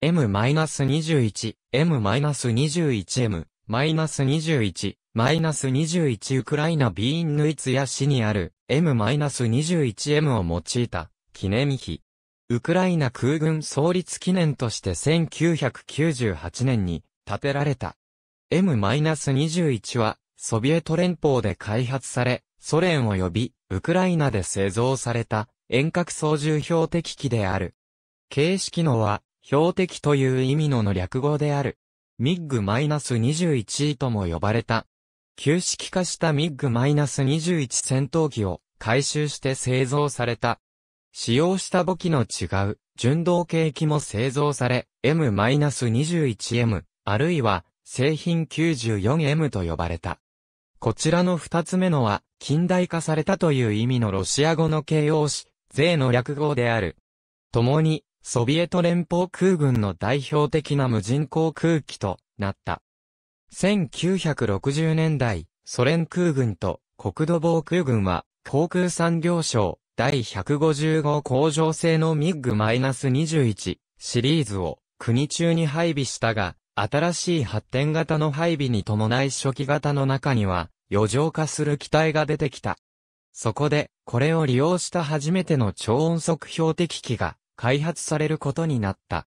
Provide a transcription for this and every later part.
M-21、M-21M、21、21ウクライナビーンヌイツや市にある M-21M を用いた記念碑。ウクライナ空軍創立記念として1998年に建てられた。M-21 はソビエト連邦で開発され、ソ連及びウクライナで製造された遠隔操縦標的機である。形式のは標的という意味のの略語である。ミッグ2 1位とも呼ばれた。旧式化したミッグ -21 戦闘機を回収して製造された。使用した母機の違う純動系機も製造され、M-21M、あるいは製品 94M と呼ばれた。こちらの二つ目のは、近代化されたという意味のロシア語の形容詞、税の略語である。共に、ソビエト連邦空軍の代表的な無人航空機となった。1960年代、ソ連空軍と国土防空軍は航空産業省第1 5 5工場製のミッグ -21 シリーズを国中に配備したが、新しい発展型の配備に伴い初期型の中には、余剰化する機体が出てきた。そこで、これを利用した初めての超音速標的機が開発されることになった。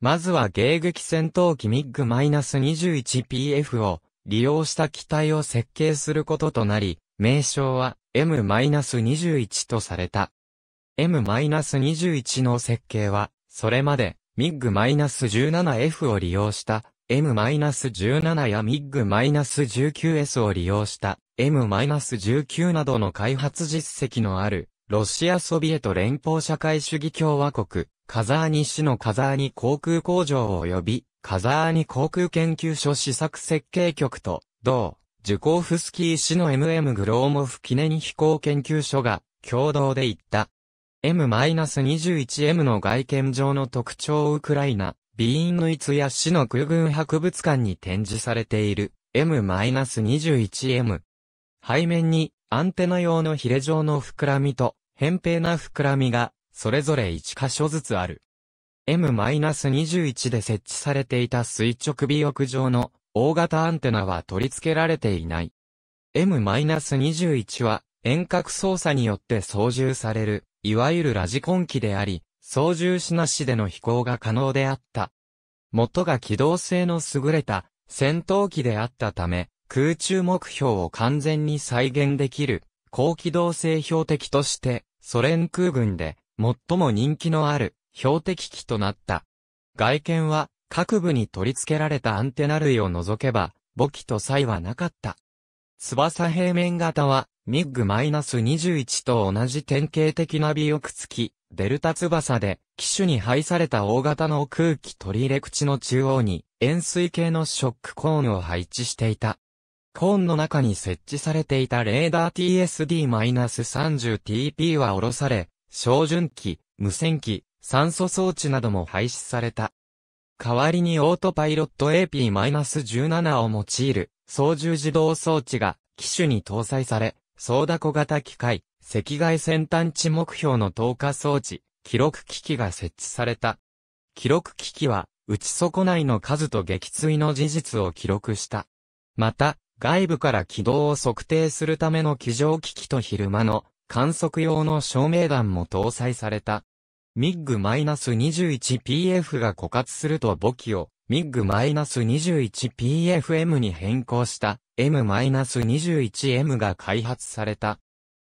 まずは迎撃戦闘機ミッグ -21PF を利用した機体を設計することとなり、名称は M-21 とされた。M-21 の設計は、それまでミッグ -17F を利用した M-17 やミッグ -19S を利用した M-19 などの開発実績のあるロシアソビエト連邦社会主義共和国、カザーニ市のカザーニ航空工場及び、カザーニ航空研究所試作設計局と、同、ジュコーフスキー市の MM グローモフ記念飛行研究所が、共同で行った。M-21M の外見上の特徴ウクライナ、ビーンのイツや市の空軍博物館に展示されている M-21M。背面にアンテナ用のヒレ状の膨らみと扁平な膨らみが、それぞれ1箇所ずつある。M-21 で設置されていた垂直尾翼状の大型アンテナは取り付けられていない。M-21 は遠隔操作によって操縦される、いわゆるラジコン機であり、操縦しなしでの飛行が可能であった。元が機動性の優れた戦闘機であったため、空中目標を完全に再現できる高機動性標的として、ソ連空軍で最も人気のある標的機となった。外見は各部に取り付けられたアンテナ類を除けば、母機と差異はなかった。翼平面型は、ミッグ -21 と同じ典型的な尾翼付き、デルタ翼で、機種に配された大型の空気取り入れ口の中央に、円錐形のショックコーンを配置していた。コーンの中に設置されていたレーダー TSD-30TP は下ろされ、照準器、無線機、酸素装置なども廃止された。代わりにオートパイロット AP-17 を用いる操縦自動装置が機種に搭載され、ソーダ小型機械、赤外先端値目標の透過装置、記録機器が設置された。記録機器は、打ち損ないの数と撃墜の事実を記録した。また、外部から軌道を測定するための機上機器と昼間の観測用の照明弾も搭載された。MiG-21PF が枯渇すると母機を MiG-21PFM に変更した M-21M が開発された。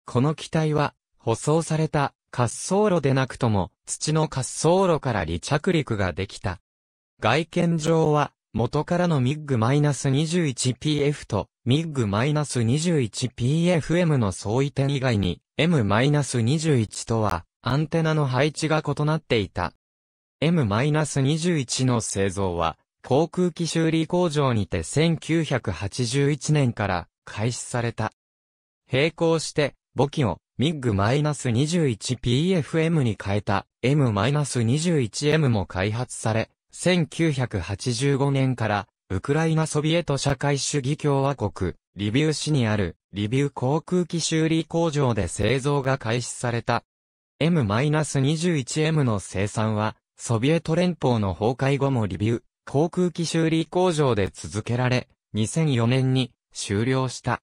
この機体は、舗装された滑走路でなくとも土の滑走路から離着陸ができた。外見上は元からの MIG-21PF と MIG-21PFM の相違点以外に M-21 とはアンテナの配置が異なっていた。M-21 の製造は航空機修理工場にて1981年から開始された。並行して母機を MIG-21PFM に変えた M-21M も開発され、1985年から、ウクライナソビエト社会主義共和国、リビウ市にある、リビウ航空機修理工場で製造が開始された。M-21M の生産は、ソビエト連邦の崩壊後もリビウ、航空機修理工場で続けられ、2004年に終了した。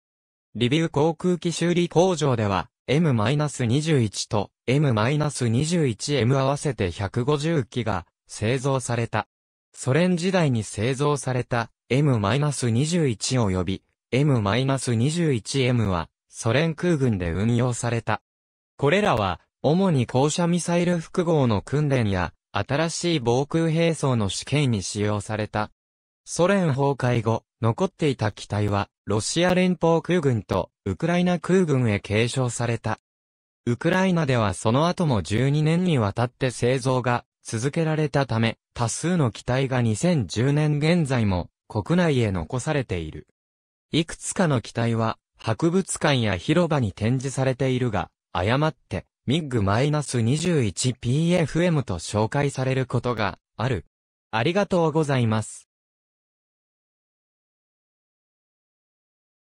リビウ航空機修理工場では、M-21 と M-21M 合わせて150機が製造された。ソ連時代に製造された M-21 及び M-21M はソ連空軍で運用された。これらは主に高射ミサイル複合の訓練や新しい防空兵装の試験に使用された。ソ連崩壊後、残っていた機体はロシア連邦空軍とウクライナ空軍へ継承された。ウクライナではその後も12年にわたって製造が続けられたため、多数の機体が2010年現在も国内へ残されている。いくつかの機体は博物館や広場に展示されているが、誤ってミッグ -21PFM と紹介されることがある。ありがとうございます。